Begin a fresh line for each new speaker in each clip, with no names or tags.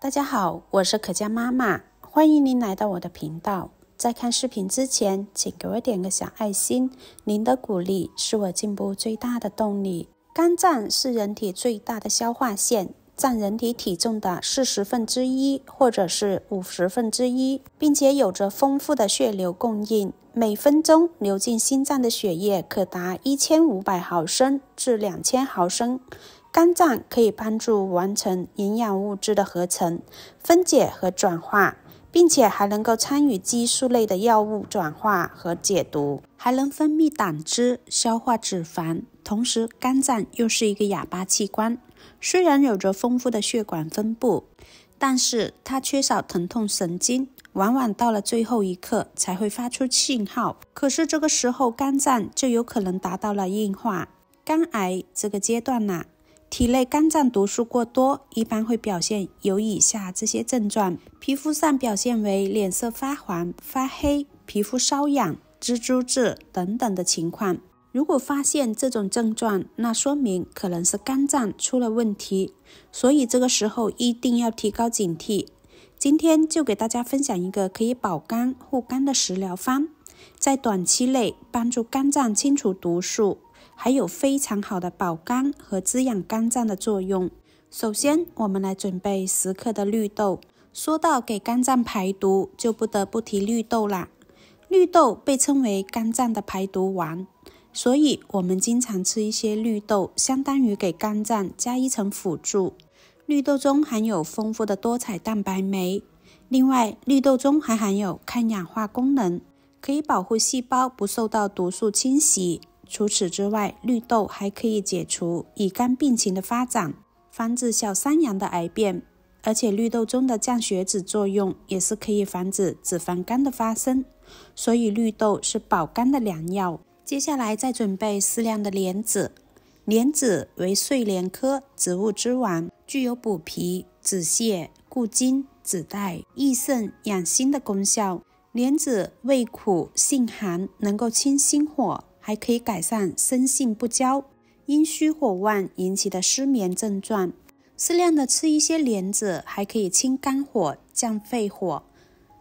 大家好，我是可嘉妈妈，欢迎您来到我的频道。在看视频之前，请给我点个小爱心，您的鼓励是我进步最大的动力。肝脏是人体最大的消化腺，占人体体重的四十分之一或者是五十分之一，并且有着丰富的血流供应，每分钟流进心脏的血液可达一千五百毫升至两千毫升。肝脏可以帮助完成营养物质的合成、分解和转化，并且还能够参与激素类的药物转化和解毒，还能分泌胆汁消化脂肪。同时，肝脏又是一个哑巴器官，虽然有着丰富的血管分布，但是它缺少疼痛神经，往往到了最后一刻才会发出信号。可是这个时候，肝脏就有可能达到了硬化、肝癌这个阶段啦。体内肝脏毒素过多，一般会表现有以下这些症状：皮肤上表现为脸色发黄、发黑，皮肤瘙痒、蜘蛛痣等等的情况。如果发现这种症状，那说明可能是肝脏出了问题，所以这个时候一定要提高警惕。今天就给大家分享一个可以保肝护肝的食疗方，在短期内帮助肝脏清除毒素。还有非常好的保肝和滋养肝脏的作用。首先，我们来准备十克的绿豆。说到给肝脏排毒，就不得不提绿豆了。绿豆被称为肝脏的排毒丸，所以我们经常吃一些绿豆，相当于给肝脏加一层辅助。绿豆中含有丰富的多彩蛋白酶，另外，绿豆中还含有抗氧化功能，可以保护细胞不受到毒素侵袭。除此之外，绿豆还可以解除乙肝病情的发展，防止小三阳的癌变。而且绿豆中的降血脂作用也是可以防止脂肪肝的发生，所以绿豆是保肝的良药。接下来再准备适量的莲子，莲子为睡莲科植物之王，具有补脾、止泻、固精、止带、益肾、养心的功效。莲子味苦，性寒，能够清心火。还可以改善生性不焦、阴虚火旺引起的失眠症状。适量的吃一些莲子，还可以清肝火、降肺火。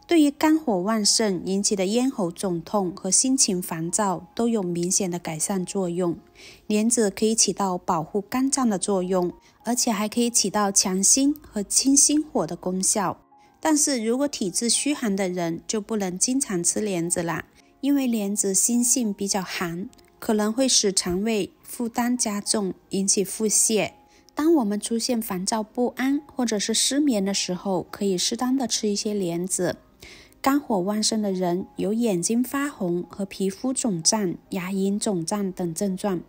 对于肝火旺盛引起的咽喉肿痛和心情烦躁，都有明显的改善作用。莲子可以起到保护肝脏的作用，而且还可以起到强心和清心火的功效。但是如果体质虚寒的人，就不能经常吃莲子啦。因为莲子心性比较寒，可能会使肠胃负担加重，引起腹泻。当我们出现烦躁不安或者是失眠的时候，可以适当的吃一些莲子。肝火旺盛的人有眼睛发红和皮肤肿胀、牙龈肿胀等症状，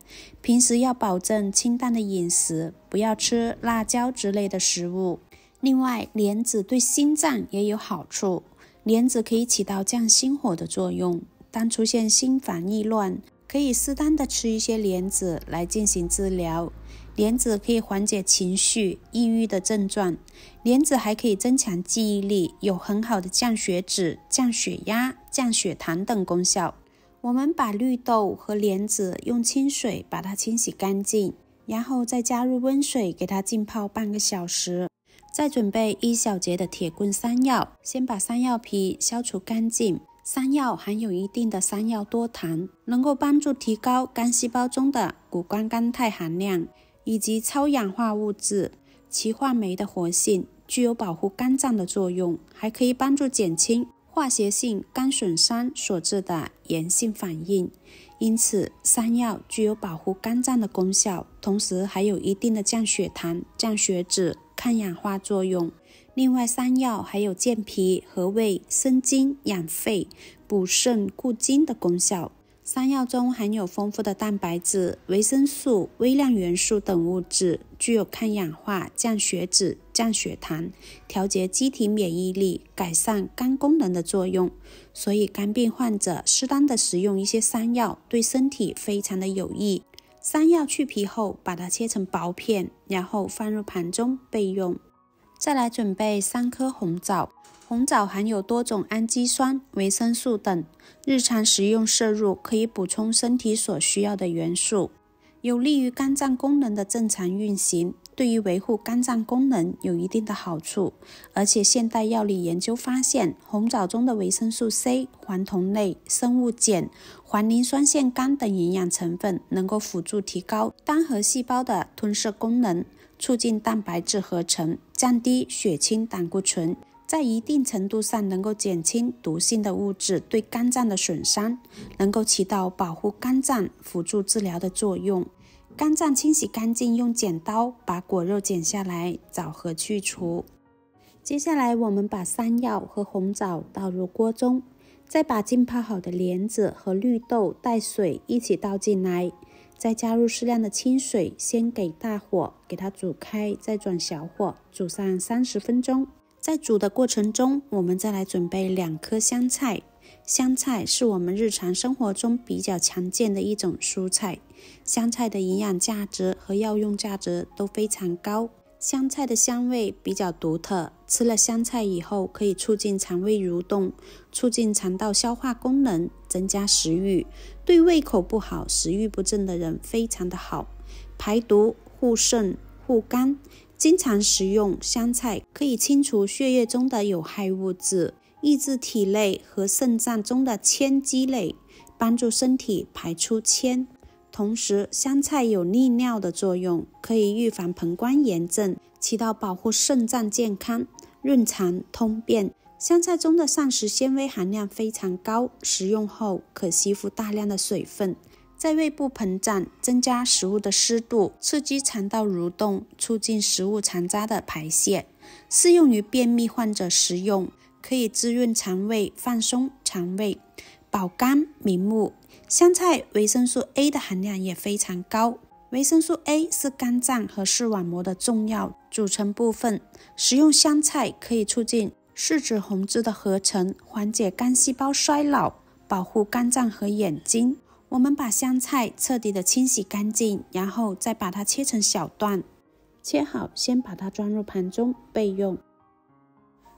平时要保证清淡的饮食，不要吃辣椒之类的食物。另外，莲子对心脏也有好处，莲子可以起到降心火的作用。当出现心烦意乱，可以适当的吃一些莲子来进行治疗。莲子可以缓解情绪抑郁的症状，莲子还可以增强记忆力，有很好的降血脂、降血压、降血糖等功效。我们把绿豆和莲子用清水把它清洗干净，然后再加入温水给它浸泡半个小时。再准备一小节的铁棍山药，先把山药皮消除干净。山药含有一定的山药多糖，能够帮助提高肝细胞中的谷胱甘肽含量以及超氧化物质，歧化酶的活性，具有保护肝脏的作用，还可以帮助减轻化学性肝损伤所致的炎性反应。因此，山药具有保护肝脏的功效，同时还有一定的降血糖、降血脂、抗氧化作用。另外，山药还有健脾和胃、生津养肺、补肾固精的功效。山药中含有丰富的蛋白质、维生素、微量元素等物质，具有抗氧化、降血脂、降血糖、调节机体免疫力、改善肝功能的作用。所以，肝病患者适当的食用一些山药，对身体非常的有益。山药去皮后，把它切成薄片，然后放入盘中备用。再来准备三颗红枣，红枣含有多种氨基酸、维生素等，日常食用摄入可以补充身体所需要的元素，有利于肝脏功能的正常运行，对于维护肝脏功能有一定的好处。而且现代药理研究发现，红枣中的维生素 C、黄酮类、生物碱、环磷酸腺苷等营养成分，能够辅助提高单核细胞的吞噬功能。促进蛋白质合成，降低血清胆固醇，在一定程度上能够减轻毒性的物质对肝脏的损伤，能够起到保护肝脏、辅助治疗的作用。肝脏清洗干净，用剪刀把果肉剪下来，枣核去除。接下来，我们把山药和红枣倒入锅中，再把浸泡好的莲子和绿豆带水一起倒进来。再加入适量的清水，先给大火给它煮开，再转小火煮上三十分钟。在煮的过程中，我们再来准备两颗香菜。香菜是我们日常生活中比较常见的一种蔬菜，香菜的营养价值和药用价值都非常高。香菜的香味比较独特，吃了香菜以后可以促进肠胃蠕动，促进肠道消化功能，增加食欲。对胃口不好、食欲不振的人非常的好，排毒、护肾、护肝。经常食用香菜可以清除血液中的有害物质，抑制体内和肾脏中的铅积累，帮助身体排出铅。同时，香菜有利尿的作用，可以预防膀胱炎症，起到保护肾脏健康、润肠通便。香菜中的膳食纤维含量非常高，食用后可吸附大量的水分，在胃部膨胀，增加食物的湿度，刺激肠道蠕动，促进食物残渣的排泄，适用于便秘患者食用，可以滋润肠胃，放松肠胃，保肝明目。香菜维生素 A 的含量也非常高，维生素 A 是肝脏和视网膜的重要组成部分，食用香菜可以促进。柿子红汁的合成，缓解肝细胞衰老，保护肝脏和眼睛。我们把香菜彻底的清洗干净，然后再把它切成小段，切好先把它装入盘中备用。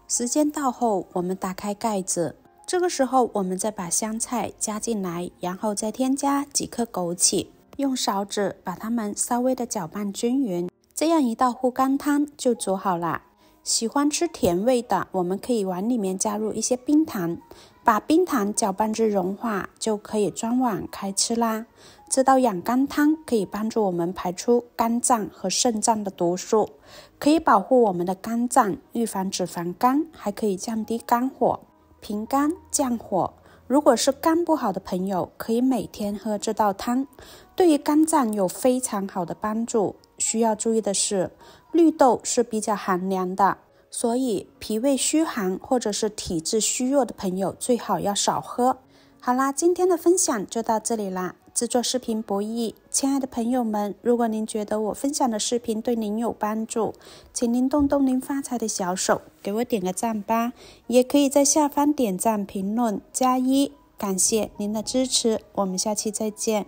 时间到后，我们打开盖子，这个时候我们再把香菜加进来，然后再添加几颗枸杞，用勺子把它们稍微的搅拌均匀，这样一道护肝汤就煮好了。喜欢吃甜味的，我们可以往里面加入一些冰糖，把冰糖搅拌至融化，就可以装碗开吃啦。这道养肝汤可以帮助我们排出肝脏和肾脏的毒素，可以保护我们的肝脏，预防脂肪肝，还可以降低肝火，平肝降火。如果是肝不好的朋友，可以每天喝这道汤，对于肝脏有非常好的帮助。需要注意的是，绿豆是比较寒凉的，所以脾胃虚寒或者是体质虚弱的朋友最好要少喝。好啦，今天的分享就到这里啦。制作视频不易，亲爱的朋友们，如果您觉得我分享的视频对您有帮助，请您动动您发财的小手给我点个赞吧，也可以在下方点赞、评论、加一，感谢您的支持，我们下期再见。